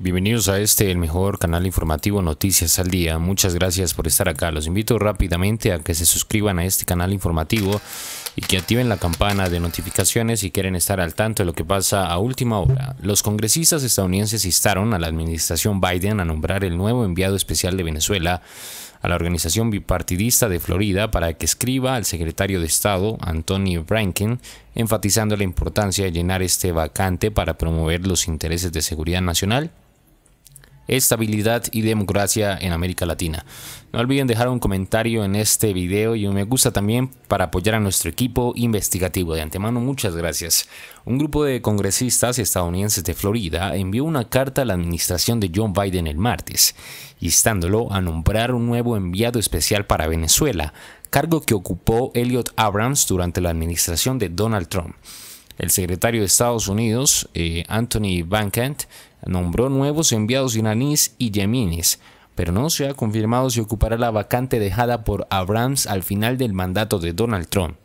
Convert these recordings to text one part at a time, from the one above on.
Bienvenidos a este, el mejor canal informativo Noticias al Día. Muchas gracias por estar acá. Los invito rápidamente a que se suscriban a este canal informativo y que activen la campana de notificaciones si quieren estar al tanto de lo que pasa a última hora. Los congresistas estadounidenses instaron a la administración Biden a nombrar el nuevo enviado especial de Venezuela a la organización bipartidista de Florida para que escriba al secretario de Estado, Antonio Branken, enfatizando la importancia de llenar este vacante para promover los intereses de seguridad nacional estabilidad y democracia en América Latina. No olviden dejar un comentario en este video y un me gusta también para apoyar a nuestro equipo investigativo. De antemano, muchas gracias. Un grupo de congresistas estadounidenses de Florida envió una carta a la administración de John Biden el martes, instándolo a nombrar un nuevo enviado especial para Venezuela, cargo que ocupó Elliot Abrams durante la administración de Donald Trump. El secretario de Estados Unidos, eh, Anthony Bankant, nombró nuevos enviados iraníes y yemeníes, pero no se ha confirmado si ocupará la vacante dejada por Abrams al final del mandato de Donald Trump.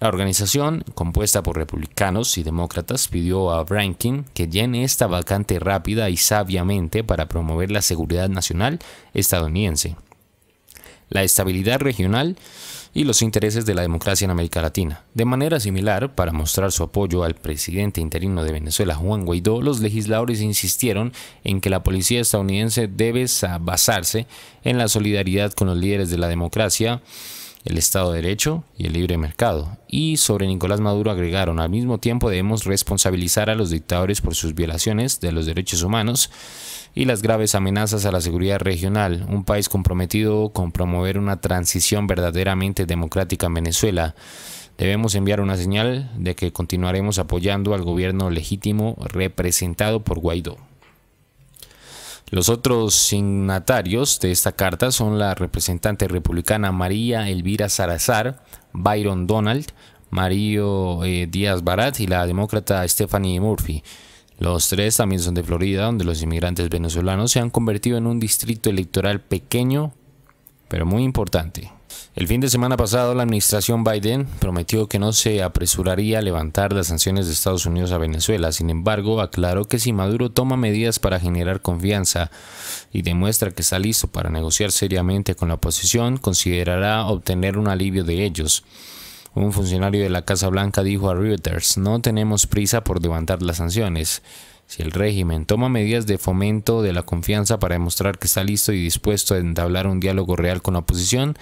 La organización, compuesta por republicanos y demócratas, pidió a Rankin que llene esta vacante rápida y sabiamente para promover la seguridad nacional estadounidense la estabilidad regional y los intereses de la democracia en América Latina. De manera similar, para mostrar su apoyo al presidente interino de Venezuela, Juan Guaidó, los legisladores insistieron en que la policía estadounidense debe basarse en la solidaridad con los líderes de la democracia, el Estado de Derecho y el libre mercado. Y sobre Nicolás Maduro agregaron, al mismo tiempo debemos responsabilizar a los dictadores por sus violaciones de los derechos humanos y las graves amenazas a la seguridad regional, un país comprometido con promover una transición verdaderamente democrática en Venezuela. Debemos enviar una señal de que continuaremos apoyando al gobierno legítimo representado por Guaidó. Los otros signatarios de esta carta son la representante republicana María Elvira Salazar, Byron Donald, Mario eh, Díaz Barat y la demócrata Stephanie Murphy. Los tres también son de Florida, donde los inmigrantes venezolanos se han convertido en un distrito electoral pequeño, pero muy importante. El fin de semana pasado, la administración Biden prometió que no se apresuraría a levantar las sanciones de Estados Unidos a Venezuela. Sin embargo, aclaró que si Maduro toma medidas para generar confianza y demuestra que está listo para negociar seriamente con la oposición, considerará obtener un alivio de ellos. Un funcionario de la Casa Blanca dijo a Reuters, no tenemos prisa por levantar las sanciones. Si el régimen toma medidas de fomento de la confianza para demostrar que está listo y dispuesto a entablar un diálogo real con la oposición,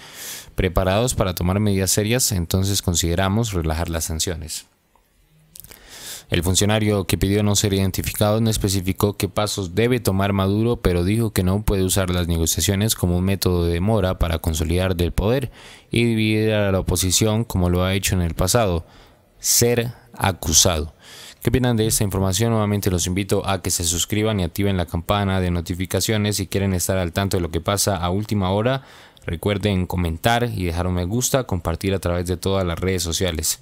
preparados para tomar medidas serias, entonces consideramos relajar las sanciones. El funcionario que pidió no ser identificado no especificó qué pasos debe tomar Maduro, pero dijo que no puede usar las negociaciones como un método de demora para consolidar del poder y dividir a la oposición como lo ha hecho en el pasado. Ser acusado. ¿Qué opinan de esta información? Nuevamente los invito a que se suscriban y activen la campana de notificaciones si quieren estar al tanto de lo que pasa a última hora. Recuerden comentar y dejar un me gusta, compartir a través de todas las redes sociales.